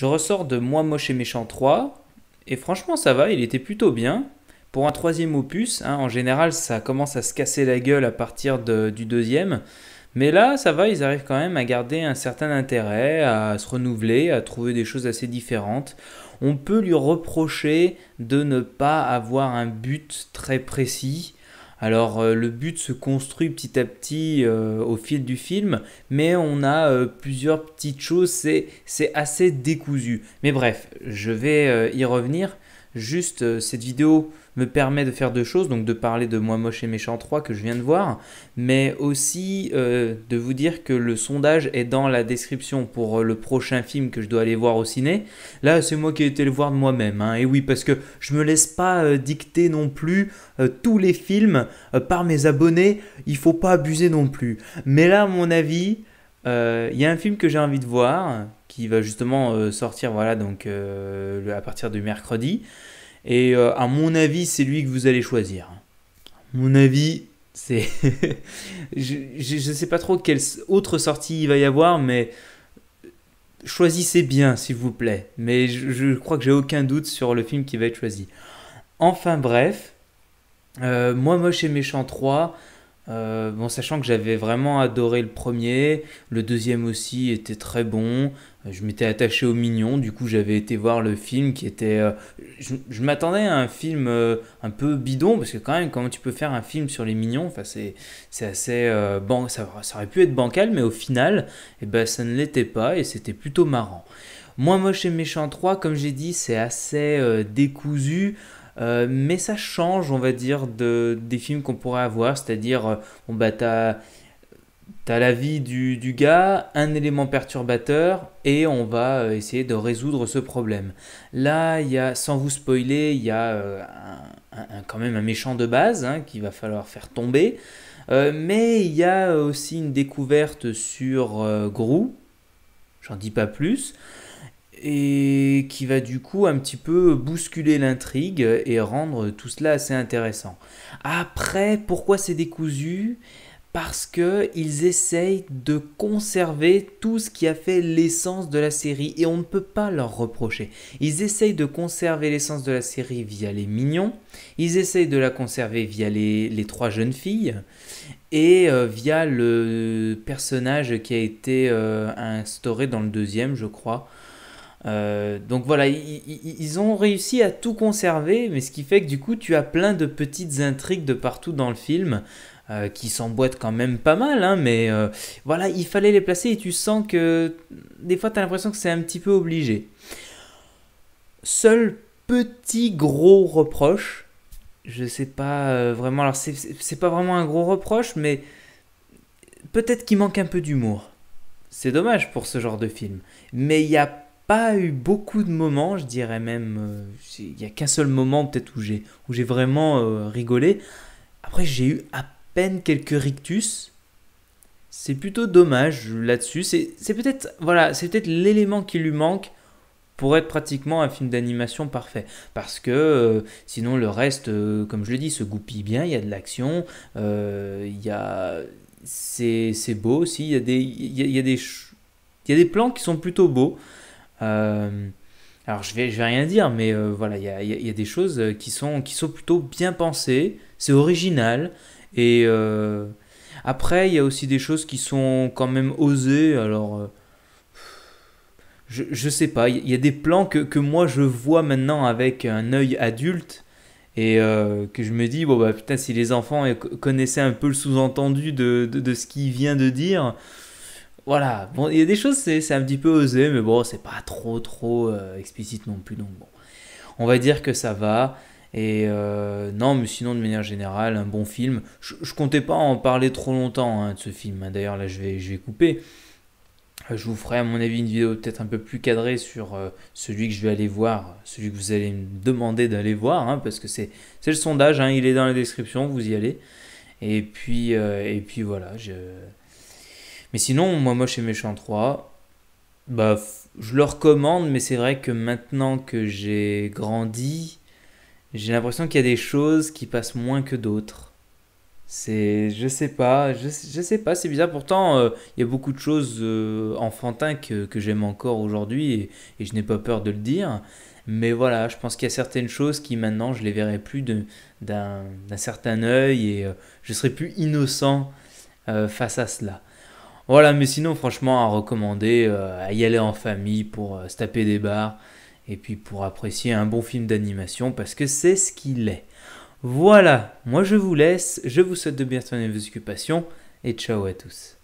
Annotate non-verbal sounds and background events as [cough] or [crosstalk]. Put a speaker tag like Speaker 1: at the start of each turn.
Speaker 1: Je ressors de Moi Moche et Méchant 3, et franchement ça va, il était plutôt bien. Pour un troisième opus, hein, en général ça commence à se casser la gueule à partir du deuxième, mais là ça va, ils arrivent quand même à garder un certain intérêt, à se renouveler, à trouver des choses assez différentes. On peut lui reprocher de ne pas avoir un but très précis, alors euh, le but se construit petit à petit euh, au fil du film, mais on a euh, plusieurs petites choses, c'est assez décousu. Mais bref, je vais y revenir. Juste, euh, cette vidéo me permet de faire deux choses, donc de parler de Moi Moche et Méchant 3 que je viens de voir, mais aussi euh, de vous dire que le sondage est dans la description pour euh, le prochain film que je dois aller voir au ciné. Là, c'est moi qui ai été le voir de moi-même, hein, et oui, parce que je me laisse pas dicter non plus tous les films par mes abonnés, il faut pas abuser non plus. Mais là, mon avis, il euh, y a un film que j'ai envie de voir qui va justement euh, sortir voilà donc euh, à partir du mercredi. Et à mon avis, c'est lui que vous allez choisir. mon avis, c'est. [laughs] je ne sais pas trop quelle autre sortie il va y avoir, mais choisissez bien, s'il vous plaît. Mais je, crois que j'ai aucun doute sur le film qui va être choisi. Enfin bref, Moi Moche et Méchant 3, euh, bon, sachant que j'avais vraiment adoré le premier, le deuxième aussi était très bon. Euh, je m'étais attaché aux mignon, du coup j'avais été voir le film qui était. Euh, je, m'attendais à un film un peu bidon, parce que quand même, comment tu peux faire un film sur les mignons Enfin, c'est, assez. ça, aurait pu être bancal, mais au final, eh ben, ça ne l'était pas et c'était plutôt marrant. Moi, moche et méchant 3, comme j'ai dit, c'est assez décousu. Euh, mais ça change, on va dire, de, des films qu'on pourrait avoir, c'est-à-dire, euh, bon, bah, t'as as la vie du, gars, un élément perturbateur, et on va euh, essayer de résoudre ce problème. Là, il y a, sans vous spoiler, il y a quand même un méchant de base hein, qu'il va falloir faire tomber. mais il y a aussi une découverte sur Grou, j'en dis pas plus et qui va du coup un petit peu bousculer l'intrigue et rendre tout cela assez intéressant. Après, pourquoi c'est décousu parce qu'ils essayent de conserver tout ce qui a fait l'essence de la série et on ne peut pas leur reprocher. Ils essayent de conserver l'essence de la série via les mignons, ils essayent de la conserver via les, trois jeunes filles et euh, via le personnage qui a été euh, instauré dans le deuxième, je crois, euh, donc voilà, ils ont réussi à tout conserver, mais ce qui fait que du coup tu as plein de petites intrigues de partout dans le film. Euh, qui s'emboîtent quand même pas mal, hein, mais euh, voilà, il fallait les placer et tu sens que des fois tu as l'impression que c'est un petit peu obligé. Seul petit gros reproche, je sais pas vraiment, alors c'est pas vraiment un gros reproche, mais peut-être qu'il manque un peu d'humour. C'est dommage pour ce genre de film, mais il y a pas eu beaucoup de moments, je dirais même, euh, il y a qu'un seul moment peut-être où j'ai, où j'ai vraiment euh, rigolé. Après, j'ai eu à peine quelques rictus. C'est plutôt dommage là-dessus. C'est, peut-être voilà, c'est peut-être l'élément qui lui manque pour être pratiquement un film d'animation parfait. Parce que euh, sinon le reste, comme je le dis, se goupille bien, il y a de l'action, il y a... c'est, beau aussi, il y a des, il y a des plans qui sont plutôt beaux. Euh, alors je vais, vais rien dire, mais euh, voilà, il y a, des choses qui sont, qui sont plutôt bien pensées, c'est original. Et euh, après, il y a aussi des choses qui sont quand même osées. Alors, je, je sais pas, il y, a des plans que, moi je vois maintenant avec un œil adulte. Et que je me dis, bon bah putain, si les enfants connaissaient un peu le sous-entendu de, de, ce qu'il vient de dire, voilà, bon, il y a des choses, c'est un petit peu osé, mais bon, c'est pas trop, trop euh, explicite non plus. Donc, bon, on va dire que ça va. Et euh, non, mais sinon, de manière générale, un bon film. Je, comptais pas en parler trop longtemps hein, de ce film. Hein. D'ailleurs, là, je vais, je vais couper. Euh, je vous ferai, à mon avis, une vidéo peut-être un peu plus cadrée sur celui que je vais aller voir, celui que vous allez me demander d'aller voir, hein, parce que c'est le sondage, il est dans la description, vous y allez. Et puis, et puis voilà, je, mais sinon, moi, moi chez Méchant 3, bah, je le recommande, mais c'est vrai que maintenant que j'ai grandi, j'ai l'impression qu'il y a des choses qui passent moins que d'autres. C'est, je sais pas, je, sais pas, c'est bizarre. Pourtant, euh, il y a beaucoup de choses euh, enfantines que, j'aime encore aujourd'hui et, je n'ai pas peur de le dire. Mais voilà, je pense qu'il y a certaines choses qui maintenant je les verrai plus d'un certain œil et euh, je serai plus innocent face à cela. Voilà, mais sinon, franchement, à recommander, euh, à y aller en famille pour euh, se taper des bars et puis pour apprécier un bon film d'animation parce que c'est ce qu'il est. Voilà, moi je vous laisse, je vous souhaite de bien tenir vos occupations et ciao à tous.